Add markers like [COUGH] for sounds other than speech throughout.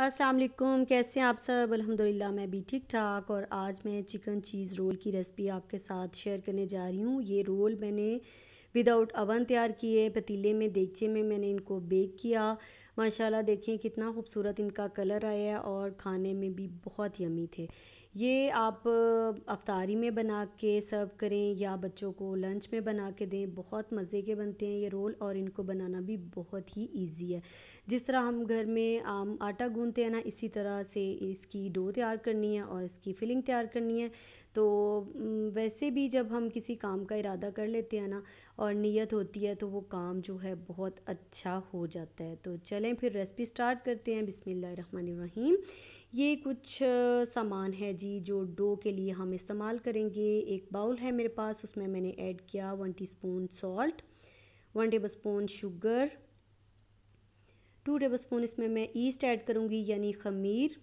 असलकुम कैसे हैं आप सब अल्हम्दुलिल्लाह मैं भी ठीक ठाक और आज मैं चिकन चीज़ रोल की रेसिपी आपके साथ शेयर करने जा रही हूँ ये रोल मैंने विदाउट अवन तैयार किए पतीले में देखे में मैंने इनको बेक किया माशाल्लाह देखें कितना खूबसूरत इनका कलर आया और खाने में भी बहुत यमी थे ये आप अफ्तारी में बना के सर्व करें या बच्चों को लंच में बना के दें बहुत मज़े के बनते हैं ये रोल और इनको बनाना भी बहुत ही इजी है जिस तरह हम घर में आम आटा गूंदते हैं ना इसी तरह से इसकी डो तैयार करनी है और इसकी फिलिंग तैयार करनी है तो वैसे भी जब हम किसी काम का इरादा कर लेते हैं ना और नीयत होती है तो वो काम जो है बहुत अच्छा हो जाता है तो चलें फिर रेसिपी स्टार्ट करते हैं बिसमीम ये कुछ सामान है जी जो डो के लिए हम इस्तेमाल करेंगे एक बाउल है मेरे पास उसमें मैंने ऐड किया one teaspoon salt one tablespoon sugar two tablespoon इसमें मैं ईस्ट ऐड करूँगी यानी खमीर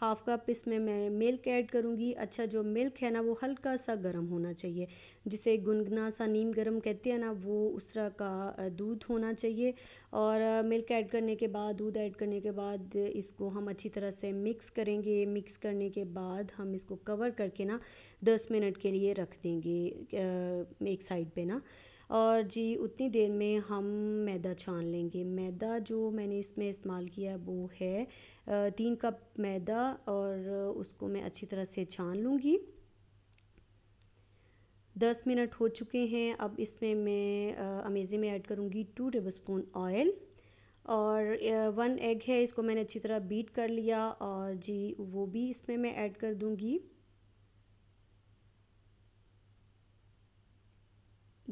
हाफ़ कप इसमें मैं मिल्क ऐड करूँगी अच्छा जो मिल्क है ना वो हल्का सा गर्म होना चाहिए जिसे गुनगुना सा नीम गर्म कहते हैं ना वो उस तरह का दूध होना चाहिए और मिल्क ऐड करने के बाद दूध ऐड करने के बाद इसको हम अच्छी तरह से मिक्स करेंगे मिक्स करने के बाद हम इसको कवर करके ना दस मिनट के लिए रख देंगे एक साइड पर ना और जी उतनी देर में हम मैदा छान लेंगे मैदा जो मैंने इसमें इस्तेमाल किया है वो है तीन कप मैदा और उसको मैं अच्छी तरह से छान लूँगी दस मिनट हो चुके हैं अब इसमें मैं अमेज़े में ऐड करूँगी टू टेबल स्पून ऑयल और वन एग है इसको मैंने अच्छी तरह बीट कर लिया और जी वो भी इसमें मैं ऐड कर दूँगी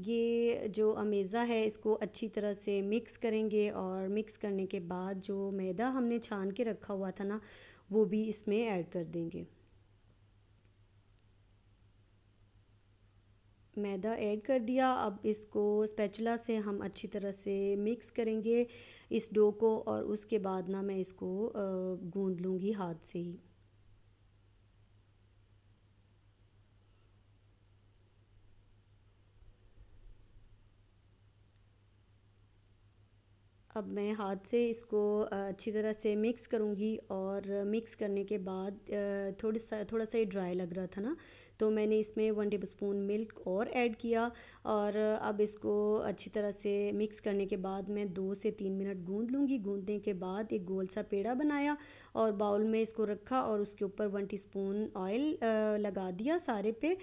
ये जो अमेज़ा है इसको अच्छी तरह से मिक्स करेंगे और मिक्स करने के बाद जो मैदा हमने छान के रखा हुआ था ना वो भी इसमें ऐड कर देंगे मैदा ऐड कर दिया अब इसको स्पैचुला से हम अच्छी तरह से मिक्स करेंगे इस डो को और उसके बाद ना मैं इसको गूंद लूँगी हाथ से ही अब मैं हाथ से इसको अच्छी तरह से मिक्स करूँगी और मिक्स करने के बाद थोड़ी सा थोड़ा सा ही ड्राई लग रहा था ना तो मैंने इसमें वन टेबल स्पून मिल्क और ऐड किया और अब इसको अच्छी तरह से मिक्स करने के बाद मैं दो से तीन मिनट गूँध लूँगी गूँधने के बाद एक गोल सा पेड़ा बनाया और बाउल में इसको रखा और उसके ऊपर वन स्पून ऑयल लगा दिया सारे पे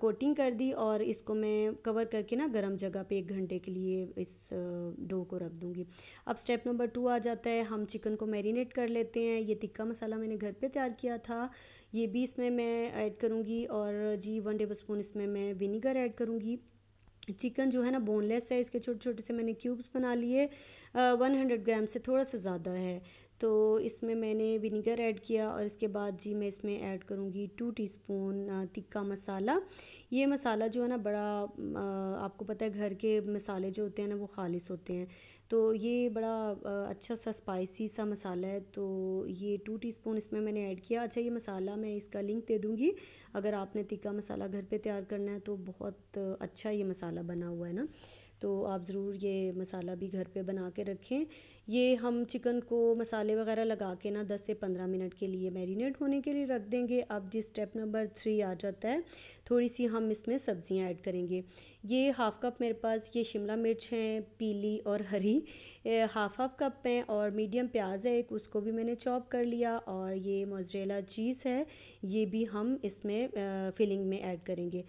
कोटिंग कर दी और इसको मैं कवर करके ना गर्म जगह पे एक घंटे के लिए इस डो को रख दूँगी अब स्टेप नंबर टू आ जाता है हम चिकन को मैरिनेट कर लेते हैं ये तिक्का मसाला मैंने घर पर तैयार किया था ये भी इसमें मैं ऐड करूँगी और जी वन टेबल स्पून इसमें मैं विनीगर ऐड करूँगी चिकन जो है ना बोनलेस है इसके छोटे छोटे से मैंने क्यूब्स बना लिए वन हंड्रेड ग्राम से थोड़ा सा ज़्यादा है तो इसमें मैंने विनीगर ऐड किया और इसके बाद जी मैं इसमें ऐड करूँगी टू टीस्पून तिक्का मसाला ये मसाला जो है ना बड़ा आपको पता है घर के मसाले जो होते हैं ना वो खालिश होते हैं तो ये बड़ा अच्छा सा स्पाइसी सा मसाला है तो ये टू टीस्पून इसमें मैंने ऐड किया अच्छा ये मसाला मैं इसका लिंक दे दूँगी अगर आपने तिक्का मसाला घर पर तैयार करना है तो बहुत अच्छा ये मसाला बना हुआ है ना तो आप ज़रूर ये मसाला भी घर पे बना के रखें ये हम चिकन को मसाले वगैरह लगा के ना 10 से 15 मिनट के लिए मैरिनेट होने के लिए रख देंगे अब जी स्टेप नंबर थ्री आ जाता है थोड़ी सी हम इसमें सब्ज़ियाँ ऐड करेंगे ये हाफ़ कप मेरे पास ये शिमला मिर्च हैं पीली और हरी हाफ़ हाफ़ कप हैं और मीडियम प्याज है एक उसको भी मैंने चॉप कर लिया और ये मोजरेला चीज़ है ये भी हम इसमें फिलिंग में ऐड करेंगे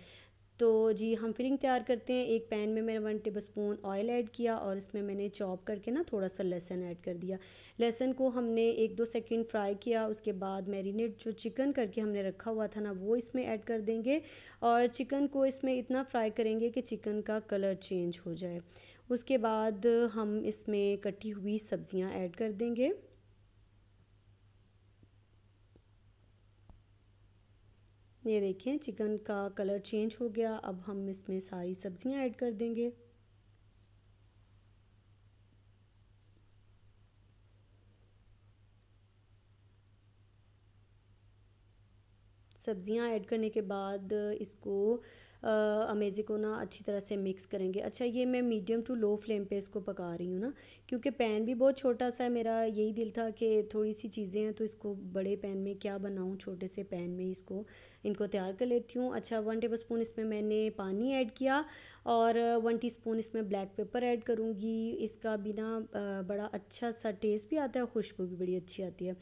तो जी हम फिलिंग तैयार करते हैं एक पैन में मैंने one tablespoon oil add किया और इसमें मैंने चॉप करके ना थोड़ा सा लहसन ऐड कर दिया लहसन को हमने एक दो सेकंड फ्राई किया उसके बाद मैरिनेट जो चिकन करके हमने रखा हुआ था ना वो इसमें ऐड कर देंगे और चिकन को इसमें इतना फ्राई करेंगे कि चिकन का कलर चेंज हो जाए उसके बाद हम इसमें कटी हुई सब्ज़ियाँ ऐड कर देंगे ये देखें चिकन का कलर चेंज हो गया अब हम इसमें सारी सब्जियां ऐड कर देंगे सब्जियां ऐड करने के बाद इसको अमेजे को ना अच्छी तरह से मिक्स करेंगे अच्छा ये मैं मीडियम टू लो फ्लेम पे इसको पका रही हूँ ना क्योंकि पैन भी बहुत छोटा सा है मेरा यही दिल था कि थोड़ी सी चीज़ें हैं तो इसको बड़े पैन में क्या बनाऊँ छोटे से पैन में इसको इनको तैयार कर लेती हूँ अच्छा वन टेबल स्पून इसमें मैंने पानी ऐड किया और वन टी स्पून इसमें ब्लैक पेपर ऐड करूँगी इसका बिना बड़ा अच्छा सा टेस्ट भी आता है खुशबू भी बड़ी अच्छी आती है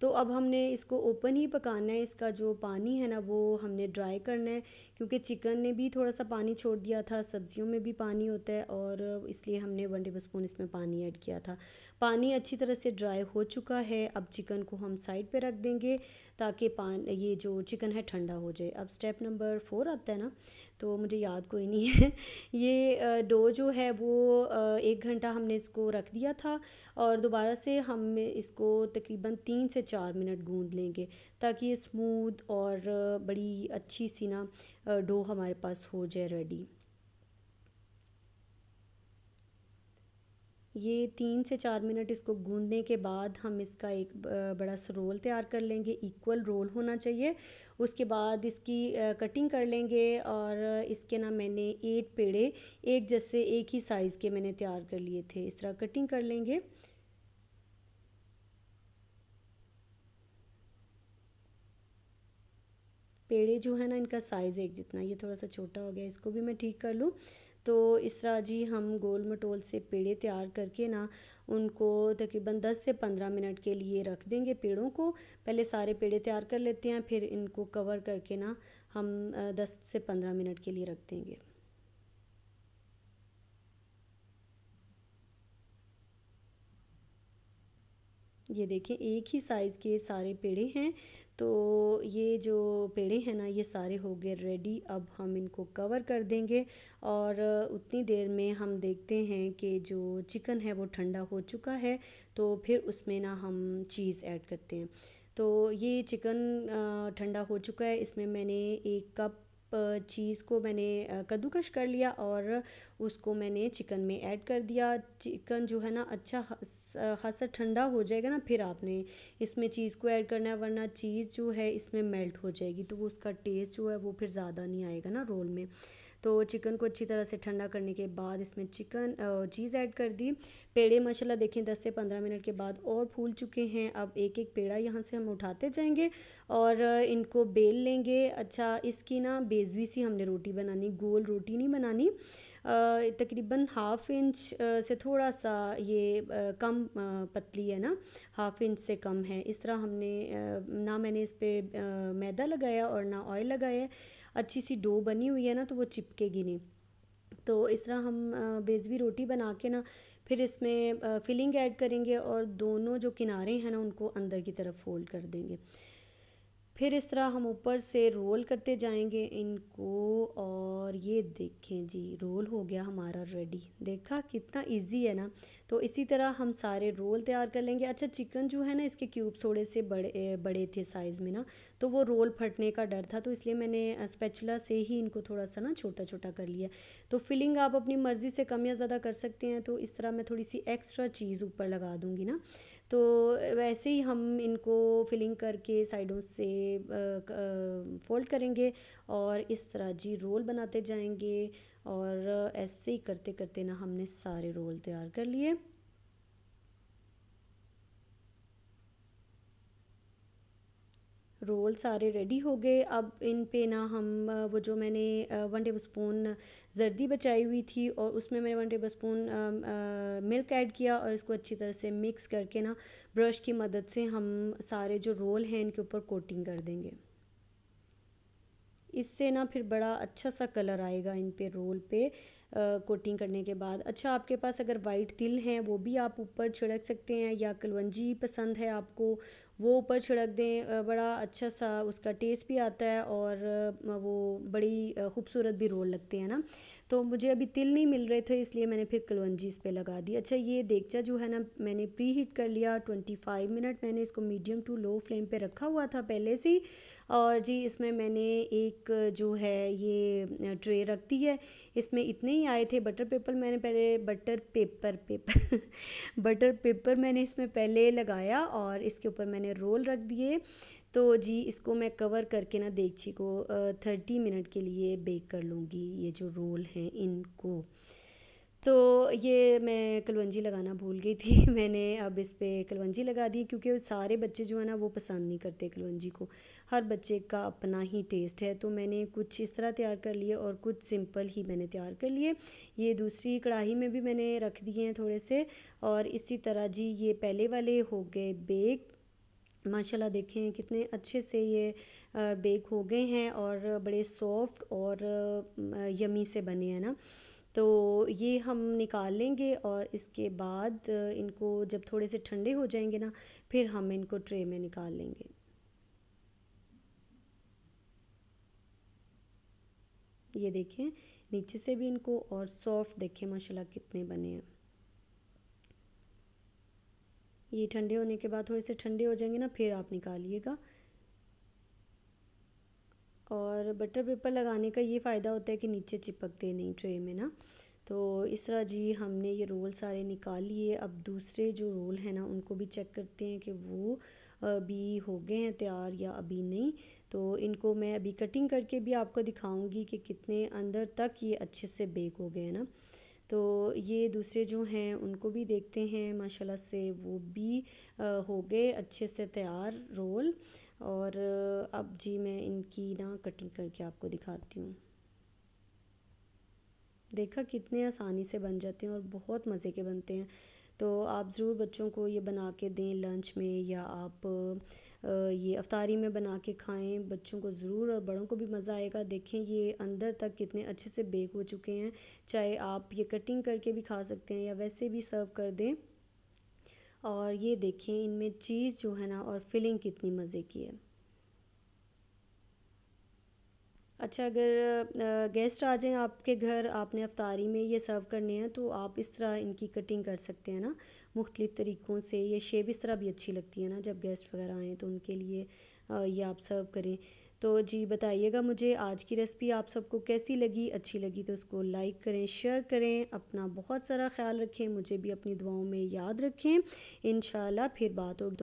तो अब हमने इसको ओपन ही पकाना है इसका जो पानी है ना वो हमने ड्राई करना है क्योंकि चिकन ने भी थोड़ा सा पानी छोड़ दिया था सब्जियों में भी पानी होता है और इसलिए हमने वन टेबल स्पून इसमें पानी ऐड किया था पानी अच्छी तरह से ड्राई हो चुका है अब चिकन को हम साइड पे रख देंगे ताकि पान ये जो चिकन है ठंडा हो जाए अब स्टेप नंबर फोर आता है ना तो मुझे याद कोई नहीं है [LAUGHS] ये डो जो है वो एक घंटा हमने इसको रख दिया था और दोबारा से हम इसको तकरीबन तीन से चार मिनट गूंद लेंगे ताकि ये स्मूथ और बड़ी अच्छी सी ना डो हमारे पास हो जाए रेडी ये तीन से चार मिनट इसको गूंदने के बाद हम इसका एक बड़ा सा रोल तैयार कर लेंगे इक्वल रोल होना चाहिए उसके बाद इसकी कटिंग कर लेंगे और इसके ना मैंने एट पेड़े एक जैसे एक ही साइज़ के मैंने तैयार कर लिए थे इस तरह कटिंग कर लेंगे पेड़े जो है ना इनका साइज़ एक जितना ये थोड़ा सा छोटा हो गया इसको भी मैं ठीक कर लूँ तो इस तरह जी हम गोल मटोल से पेड़े तैयार करके ना उनको तकरीबन 10 से 15 मिनट के लिए रख देंगे पेड़ों को पहले सारे पेड़े तैयार कर लेते हैं फिर इनको कवर करके ना हम 10 से 15 मिनट के लिए रख देंगे ये देखें एक ही साइज़ के सारे पेड़े हैं तो ये जो पेड़े हैं ना ये सारे हो गए रेडी अब हम इनको कवर कर देंगे और उतनी देर में हम देखते हैं कि जो चिकन है वो ठंडा हो चुका है तो फिर उसमें ना हम चीज़ ऐड करते हैं तो ये चिकन ठंडा हो चुका है इसमें मैंने एक कप चीज़ को मैंने कद्दूकश कर लिया और उसको मैंने चिकन में ऐड कर दिया चिकन जो है ना अच्छा खासा ठंडा हो जाएगा ना फिर आपने इसमें चीज़ को ऐड करना है वरना चीज़ जो है इसमें मेल्ट हो जाएगी तो वो उसका टेस्ट जो है वो फिर ज़्यादा नहीं आएगा ना रोल में तो चिकन को अच्छी तरह से ठंडा करने के बाद इसमें चिकन चीज़ ऐड कर दी पेड़े माशाल्लाह देखें 10 से 15 मिनट के बाद और फूल चुके हैं अब एक एक पेड़ा यहाँ से हम उठाते जाएंगे और इनको बेल लेंगे अच्छा इसकी ना बेजवी सी हमने रोटी बनानी गोल रोटी नहीं बनानी तकरीबन हाफ इंच से थोड़ा सा ये कम पतली है ना हाफ इंच से कम है इस तरह हमने ना मैंने इस पर मैदा लगाया और ना ऑयल लगाया अच्छी सी डो बनी हुई है ना तो वो चिपकेगी नहीं तो इस तरह हम बेजवी रोटी बना के ना फिर इसमें फिलिंग ऐड करेंगे और दोनों जो किनारे हैं ना उनको अंदर की तरफ फोल्ड कर देंगे फिर इस तरह हम ऊपर से रोल करते जाएंगे इनको और ये देखें जी रोल हो गया हमारा रेडी देखा कितना इजी है ना तो इसी तरह हम सारे रोल तैयार कर लेंगे अच्छा चिकन जो है ना इसके क्यूब्स थोड़े से बड़े बड़े थे साइज़ में ना तो वो रोल फटने का डर था तो इसलिए मैंने स्पेचला से ही इनको थोड़ा सा ना छोटा छोटा कर लिया तो फिलिंग आप अपनी मर्ज़ी से कम या ज़्यादा कर सकते हैं तो इस तरह मैं थोड़ी सी एक्स्ट्रा चीज़ ऊपर लगा दूँगी ना तो वैसे ही हम इनको फिलिंग करके साइडों से फोल्ड करेंगे और इस तरह जी रोल बनाते जाएंगे और ऐसे ही करते करते ना हमने सारे रोल तैयार कर लिए रोल सारे रेडी हो गए अब इन पे ना हम वो जो मैंने वन टेबल स्पून जर्दी बचाई हुई थी और उसमें मैंने one tablespoon milk add किया और इसको अच्छी तरह से मिक्स करके ना ब्रश की मदद से हम सारे जो रोल हैं इनके ऊपर कोटिंग कर देंगे इससे ना फिर बड़ा अच्छा सा कलर आएगा इन पे रोल पे कोटिंग करने के बाद अच्छा आपके पास अगर वाइट तिल हैं वो भी आप ऊपर छिड़क सकते हैं या कलवंजी पसंद है आपको वो ऊपर छिड़क दें बड़ा अच्छा सा उसका टेस्ट भी आता है और वो बड़ी खूबसूरत भी रोल लगते हैं ना तो मुझे अभी तिल नहीं मिल रहे थे इसलिए मैंने फिर कलवंजी इस पर लगा दी अच्छा ये देखचा जो है ना मैंने प्री हीट कर लिया ट्वेंटी फाइव मिनट मैंने इसको मीडियम टू लो फ्लेम पे रखा हुआ था पहले से ही और जी इसमें मैंने एक जो है ये ट्रे रख दी है इसमें इतने ही आए थे बटर पेपर मैंने पहले butter paper paper butter paper मैंने इसमें पहले लगाया और इसके ऊपर मैंने मैंने रोल रख दिए तो जी इसको मैं कवर करके ना देगची को थर्टी मिनट के लिए बेक कर लूँगी ये जो रोल हैं इनको तो ये मैं कलवंजी लगाना भूल गई थी [LAUGHS] मैंने अब इस पर कलवंजी लगा दी क्योंकि सारे बच्चे जो है ना वो पसंद नहीं करते कलवंजी को हर बच्चे का अपना ही टेस्ट है तो मैंने कुछ इस तरह तैयार कर लिए और कुछ सिंपल ही मैंने तैयार कर लिए ये दूसरी कढ़ाई में भी मैंने रख दिए हैं थोड़े से और इसी तरह जी ये पहले वाले हो गए बेक माशाल्लाह देखें कितने अच्छे से ये बेक हो गए हैं और बड़े सॉफ्ट और यमी से बने हैं ना तो ये हम निकाल लेंगे और इसके बाद इनको जब थोड़े से ठंडे हो जाएंगे ना फिर हम इनको ट्रे में निकाल लेंगे ये देखें नीचे से भी इनको और सॉफ्ट देखें माशाल्लाह कितने बने हैं ये ठंडे होने के बाद थोड़े से ठंडे हो जाएंगे ना फिर आप निकालिएगा और बटर पेपर लगाने का ये फ़ायदा होता है कि नीचे चिपकते नहीं ट्रे में ना तो इस तरह जी हमने ये रोल सारे निकाल लिए अब दूसरे जो रोल हैं ना उनको भी चेक करते हैं कि वो अभी हो गए हैं तैयार या अभी नहीं तो इनको मैं अभी कटिंग करके भी आपको दिखाऊंगी कि कितने अंदर तक ये अच्छे से बेक हो गए हैं ना तो ये दूसरे जो हैं उनको भी देखते हैं माशाल्लाह से वो भी हो गए अच्छे से तैयार रोल और अब जी मैं इनकी ना कटिंग करके आपको दिखाती हूँ देखा कितने आसानी से बन जाते हैं और बहुत मज़े के बनते हैं तो आप ज़रूर बच्चों को ये बना के दें लंच में या आप ये अफ्तारी में बना के खाएं बच्चों को ज़रूर और बड़ों को भी मज़ा आएगा देखें ये अंदर तक कितने अच्छे से बेक हो चुके हैं चाहे आप ये कटिंग करके भी खा सकते हैं या वैसे भी सर्व कर दें और ये देखें इनमें चीज़ जो है ना और फिलिंग कितनी मज़े की है अच्छा अगर गेस्ट आ जाएं आपके घर आपने अफ्तारी में ये सर्व करने हैं तो आप इस तरह इनकी कटिंग कर सकते हैं ना मुख्तलिफ़ तरीक़ों से ये शेप इस तरह भी अच्छी लगती है ना जब गेस्ट वगैरह आएँ तो उनके लिए ये आप सर्व करें तो जी बताइएगा मुझे आज की रेसिपी आप सबको कैसी लगी अच्छी लगी तो उसको लाइक करें शेयर करें अपना बहुत सारा ख्याल रखें मुझे भी अपनी दुआओं में याद रखें इन फिर बात होगी